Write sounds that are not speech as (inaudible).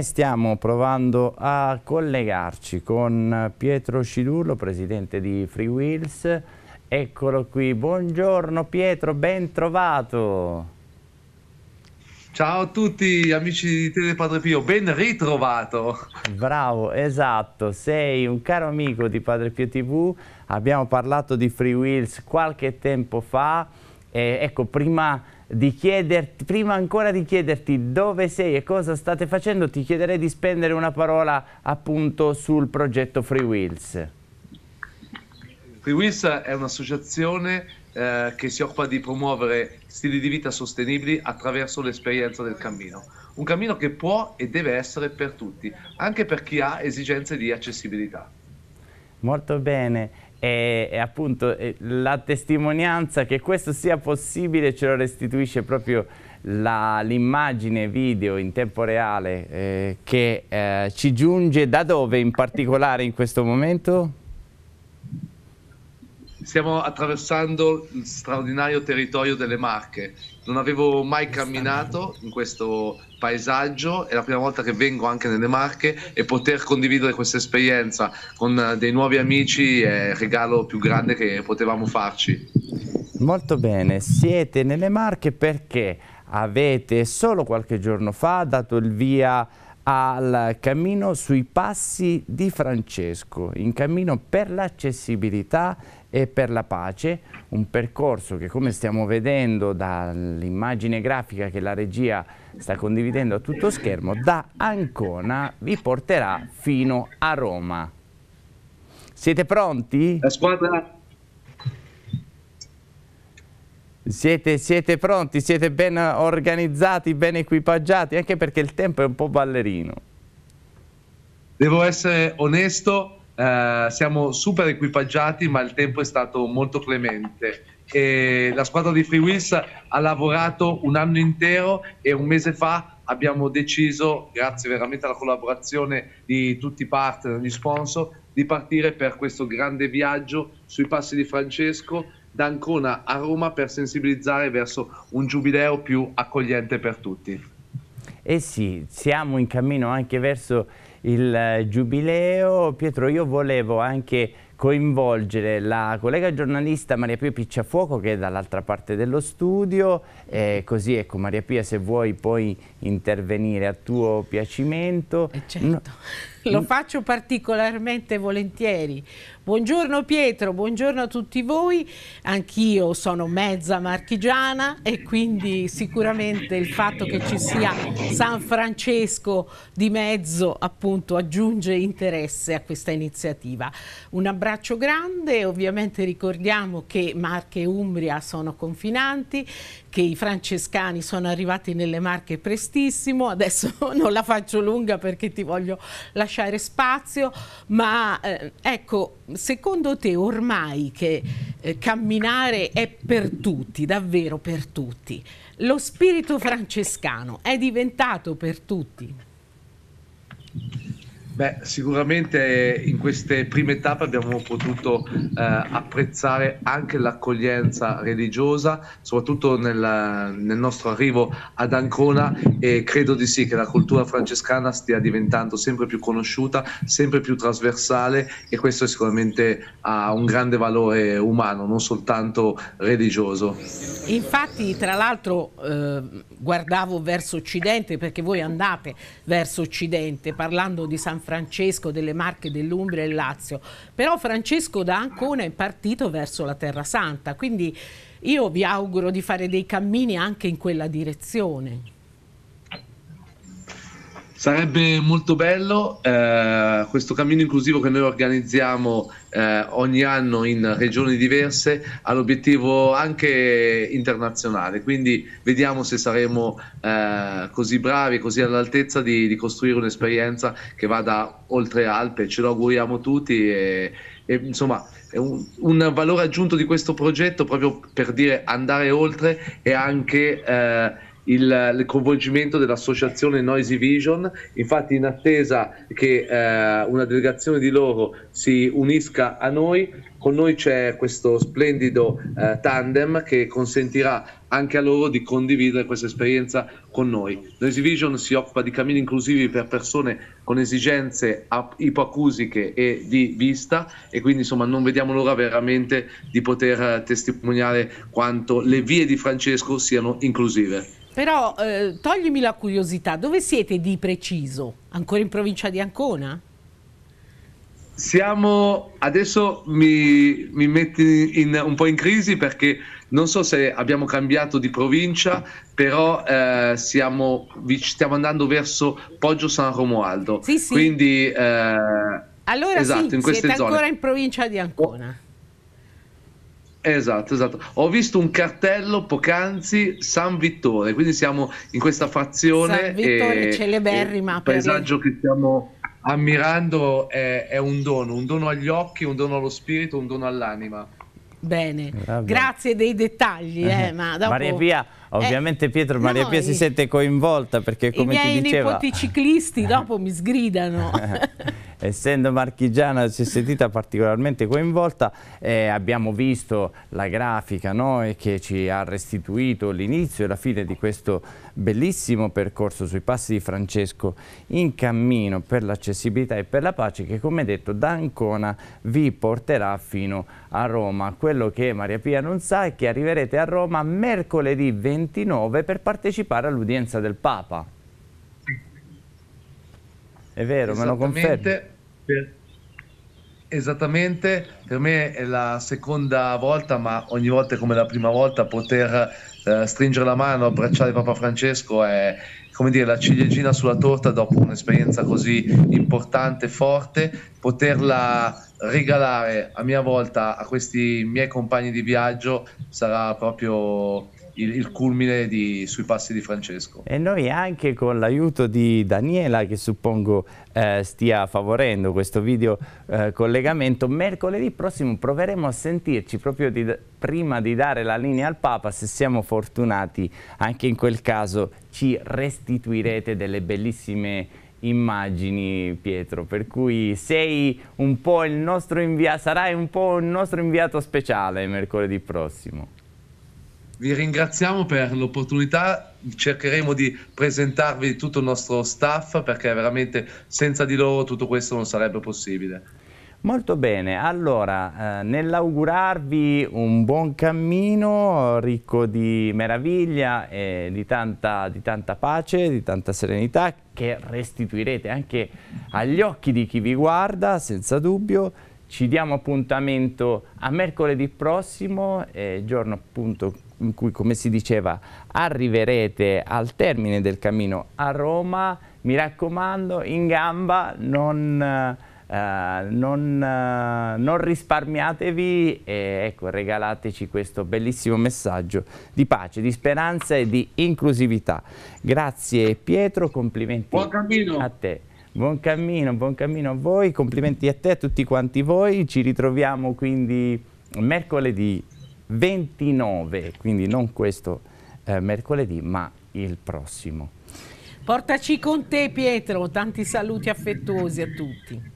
stiamo provando a collegarci con Pietro Cidurlo, presidente di Free Wheels. Eccolo qui, buongiorno Pietro, ben trovato. Ciao a tutti amici di Tele Padre Pio, ben ritrovato. Bravo, esatto, sei un caro amico di Padre Pio TV, abbiamo parlato di Free Wheels qualche tempo fa, eh, ecco prima di chiederti, prima ancora di chiederti dove sei e cosa state facendo, ti chiederei di spendere una parola appunto sul progetto Free Wheels. Free Wheels è un'associazione eh, che si occupa di promuovere stili di vita sostenibili attraverso l'esperienza del cammino. Un cammino che può e deve essere per tutti, anche per chi ha esigenze di accessibilità. Molto bene. E, e appunto e la testimonianza che questo sia possibile ce lo restituisce proprio l'immagine video in tempo reale eh, che eh, ci giunge da dove in particolare in questo momento? stiamo attraversando il straordinario territorio delle Marche. Non avevo mai camminato in questo paesaggio, è la prima volta che vengo anche nelle Marche e poter condividere questa esperienza con eh, dei nuovi amici è il regalo più grande che potevamo farci. Molto bene, siete nelle Marche perché avete solo qualche giorno fa dato il via al cammino sui passi di Francesco, in cammino per l'accessibilità e per la pace, un percorso che come stiamo vedendo dall'immagine grafica che la regia sta condividendo a tutto schermo, da Ancona vi porterà fino a Roma. Siete pronti? La squadra Siete, siete, pronti, siete ben organizzati, ben equipaggiati, anche perché il tempo è un po' ballerino. Devo essere onesto, eh, siamo super equipaggiati, ma il tempo è stato molto clemente. E la squadra di Free Wheels ha lavorato un anno intero e un mese fa abbiamo deciso, grazie veramente alla collaborazione di tutti i partner, gli sponsor, di partire per questo grande viaggio sui passi di Francesco da Ancona a Roma per sensibilizzare verso un giubileo più accogliente per tutti. Eh sì, siamo in cammino anche verso il eh, giubileo. Pietro, io volevo anche coinvolgere la collega giornalista Maria Pia Picciafuoco che è dall'altra parte dello studio, eh, così ecco Maria Pia se vuoi puoi intervenire a tuo piacimento. Eh certo. No lo mm. faccio particolarmente volentieri. Buongiorno Pietro, buongiorno a tutti voi. Anch'io sono mezza marchigiana e quindi sicuramente il fatto che ci sia San Francesco di mezzo appunto aggiunge interesse a questa iniziativa. Un abbraccio grande, ovviamente ricordiamo che Marche e Umbria sono confinanti, che i francescani sono arrivati nelle Marche prestissimo, adesso (laughs) non la faccio lunga perché ti voglio lasciare spazio, ma eh, ecco, secondo te ormai che eh, camminare è per tutti, davvero per tutti, lo spirito francescano è diventato per tutti? Beh, sicuramente in queste prime tappe abbiamo potuto eh, apprezzare anche l'accoglienza religiosa, soprattutto nel, nel, nostro arrivo ad Ancona e credo di sì che la cultura francescana stia diventando sempre più conosciuta, sempre più trasversale e questo sicuramente ha un grande valore umano, non soltanto religioso. Infatti, tra l'altro, eh, guardavo verso Occidente perché voi andate verso Occidente parlando di San Francesco Francesco delle Marche dell'Umbria e Lazio, però Francesco da Ancona è partito verso la Terra Santa, quindi io vi auguro di fare dei cammini anche in quella direzione. Sarebbe molto bello eh, questo cammino inclusivo che noi organizziamo eh, ogni anno in regioni diverse ha l'obiettivo anche internazionale, quindi vediamo se saremo eh, così bravi, così all'altezza di, di, costruire un'esperienza che vada oltre Alpe, ce lo auguriamo tutti e, e insomma un, un, valore aggiunto di questo progetto proprio per dire andare oltre e anche eh, il, il coinvolgimento dell'associazione Noisy Vision, infatti in attesa che eh, una delegazione di loro si unisca a noi, con noi c'è questo splendido eh, tandem che consentirà anche a loro di condividere questa esperienza con noi. Noisy Vision si occupa di cammini inclusivi per persone con esigenze ipoacusiche e di vista e quindi insomma non vediamo l'ora veramente di poter eh, testimoniare quanto le vie di Francesco siano inclusive. Però eh, toglimi la curiosità, dove siete di preciso? Ancora in provincia di Ancona? siamo adesso mi, mi metti in, un po' in crisi perché non so se abbiamo cambiato di provincia, però eh, siamo, stiamo andando verso Poggio San Romualdo. Sì, sì. Quindi eh, allora esatto, sì, in queste siete zone. ancora in provincia di Ancona. Oh, esatto, esatto. Ho visto un cartello poc'anzi San Vittore, quindi siamo in questa frazione. San Vittore e, celeberrima. Il paesaggio per... che stiamo ammirando è, è, un dono, un dono agli occhi, un dono allo spirito, un dono all'anima. Bene, Vabbè. grazie dei dettagli. Eh, eh, ma dopo... Maria Pia, eh, ovviamente eh, Pietro, Maria no, Pia si sente coinvolta perché come i miei ti diceva... nipoti ciclisti dopo mi sgridano. (laughs) essendo marchigiana si è sentita particolarmente coinvolta, eh, abbiamo visto la grafica no? che ci ha restituito l'inizio e la fine di questo bellissimo percorso sui passi di Francesco in cammino per l'accessibilità e per la pace che come detto da Ancona vi porterà fino a Roma. Quello che Maria Pia non sa è che arriverete a Roma mercoledì 29 per partecipare all'udienza del Papa. È vero, me lo confermo. Esattamente, per me è la seconda volta, ma ogni volta è come la prima volta, poter eh, stringere la mano, abbracciare Papa Francesco è come dire, la ciliegina sulla torta dopo un'esperienza così importante, forte, poterla regalare a mia volta a questi miei compagni di viaggio sarà proprio il, il culmine di, sui passi di Francesco. E noi anche con l'aiuto di Daniela, che suppongo eh, stia favorendo questo video eh, collegamento, mercoledì prossimo proveremo a sentirci proprio di, prima di dare la linea al Papa, se siamo fortunati, anche in quel caso ci restituirete delle bellissime immagini Pietro per cui sei un po' il nostro inviato sarai un po' il nostro inviato speciale mercoledì prossimo vi ringraziamo per l'opportunità, cercheremo di presentarvi tutto il nostro staff perché veramente senza di loro tutto questo non sarebbe possibile. Molto bene, allora eh, nell'augurarvi un buon cammino ricco di meraviglia e di tanta, di tanta, pace, di tanta serenità che restituirete anche agli occhi di chi vi guarda senza dubbio. Ci diamo appuntamento a mercoledì prossimo, eh, giorno appunto in cui, come si diceva, arriverete al termine del cammino a Roma, mi raccomando, in gamba, non, eh, non, eh, non risparmiatevi e ecco, regalateci questo bellissimo messaggio di pace, di speranza e di inclusività. Grazie Pietro, complimenti a te. Buon cammino, buon cammino a voi, complimenti a te, a tutti quanti voi, ci ritroviamo quindi mercoledì 29, quindi non questo eh, mercoledì ma il prossimo. Portaci con te Pietro, tanti saluti affettuosi a tutti.